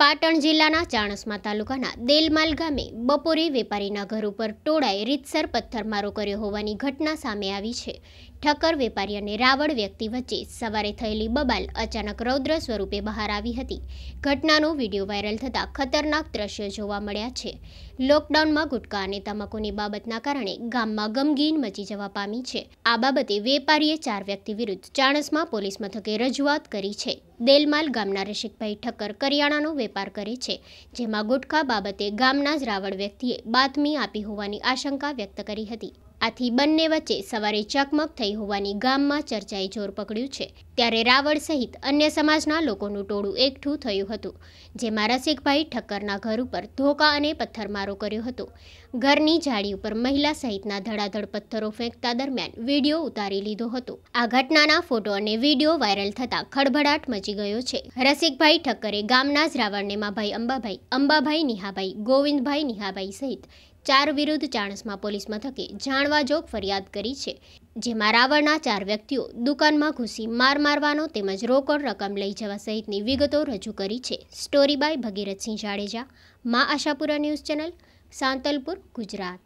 પાટણ જિલ્લાના ચાણસ્મા તાલુકાના દેલમાલ ગામે બપોરે વેપારીના ઘર ઉપર ટોળાએ રીતસર પથ્થરમારો કર્યો હોવાની ઘટના સામે આવી છે ઠક્કર વેપારી અને રાવળ વ્યક્તિ વચ્ચે સવારે થયેલી બબાલ અચાનક રૌદ્ર સ્વરૂપે બહાર આવી હતી ઘટનાનો વિડીયો વાયરલ થતાં ખતરનાક દ્રશ્યો જોવા મળ્યા છે લોકડાઉનમાં ગુટકા અને તમાકુની બાબતના કારણે ગામમાં ગમગીન મચી જવા પામી છે આ બાબતે વેપારીએ ચાર વ્યક્તિ વિરુદ્ધ ચાણસમાં પોલીસ મથકે રજૂઆત કરી છે દેલમાલ ગામના રસિકભાઈ ઠક્કર કરિયાણાનો વેપાર કરે છે જેમાં ગુટખા બાબતે ગામના જ રાવળ વ્યક્તિએ બાતમી આપી હોવાની આશંકા વ્યક્ત કરી હતી આથી બંને વચ્ચે સવારે ચકમક થઈ હોવાની ગામમાં ચર્ચાએ જોર પકડ્યું છે ત્યારે રાવળ સહિત અન્ય સમાજના લોકોનું ટોળું એકઠું થયું હતું જેમાં રસિકભાઈ ઠક્કરના ઘર ઉપર ધોકા અને પથ્થરમારો કર્યો હતો ઘરની જાળી ઉપર મહિલા સહિતના ધડાધડ પથ્થરો ફેંકતા દરમિયાન વિડીયો ઉતારી લીધો હતો આ ઘટનાના ફોટો અને વિડીયો વાયરલ થતા ખળભળાટ મચી ગયો છે રસિકભાઈ ઠક્કરે ગામના જ રાવળ નેમાભાઈ અંબાભાઈ અંબાભાઈ નિહાભાઈ ગોવિંદભાઈ નિહાભાઈ સહિત ચાર વિરુદ્ધ ચાણસમાં પોલીસ મથકે જાણવા જોગ ફરિયાદ કરી છે જેમાં રાવણના ચાર વ્યક્તિઓ દુકાનમાં ઘૂસી માર મારવાનો તેમજ રોકડ રકમ લઈ જવા સહિતની વિગતો રજૂ કરી છે story by Bhagirathsinh Jadeja Maa Ashapura news channel Santalpur Gujarat